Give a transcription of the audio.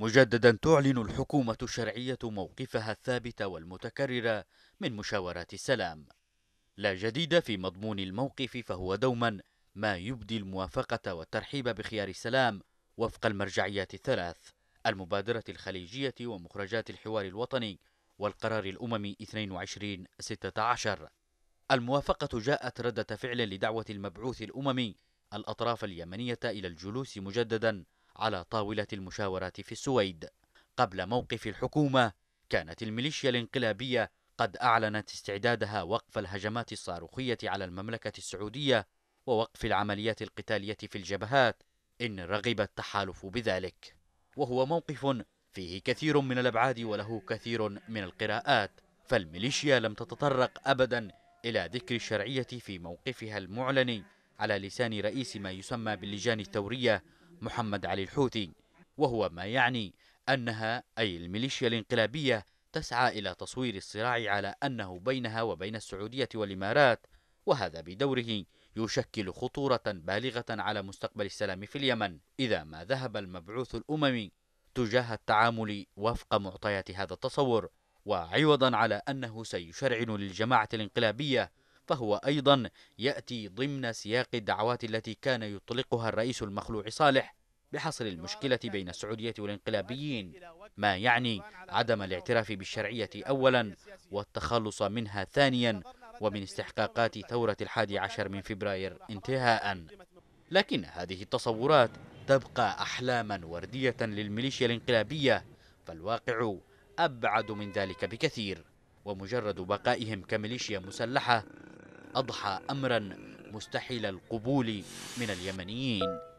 مجددا تعلن الحكومة الشرعية موقفها الثابت والمتكرر من مشاورات السلام لا جديد في مضمون الموقف فهو دوما ما يبدي الموافقة والترحيب بخيار السلام وفق المرجعيات الثلاث المبادرة الخليجية ومخرجات الحوار الوطني والقرار الاممي 2216 الموافقة جاءت ردة فعل لدعوة المبعوث الأممي الأطراف اليمنية إلى الجلوس مجددا على طاولة المشاورات في السويد قبل موقف الحكومة كانت الميليشيا الانقلابية قد أعلنت استعدادها وقف الهجمات الصاروخية على المملكة السعودية ووقف العمليات القتالية في الجبهات إن رغب التحالف بذلك وهو موقف فيه كثير من الأبعاد وله كثير من القراءات فالميليشيا لم تتطرق أبدا إلى ذكر الشرعية في موقفها المعلن على لسان رئيس ما يسمى باللجان الثورية محمد علي الحوثي وهو ما يعني أنها أي الميليشيا الانقلابية تسعى إلى تصوير الصراع على أنه بينها وبين السعودية والإمارات وهذا بدوره يشكل خطورة بالغة على مستقبل السلام في اليمن إذا ما ذهب المبعوث الأممي تجاه التعامل وفق معطيات هذا التصور وعوضا على أنه سيشرعن للجماعة الانقلابية فهو أيضا يأتي ضمن سياق الدعوات التي كان يطلقها الرئيس المخلوع صالح بحصر المشكلة بين السعودية والانقلابيين ما يعني عدم الاعتراف بالشرعية أولا والتخلص منها ثانيا ومن استحقاقات ثورة الحادي عشر من فبراير انتهاء لكن هذه التصورات تبقى أحلاما وردية للميليشيا الانقلابية فالواقع أبعد من ذلك بكثير ومجرد بقائهم كميليشيا مسلحة أضحى أمرا مستحيل القبول من اليمنيين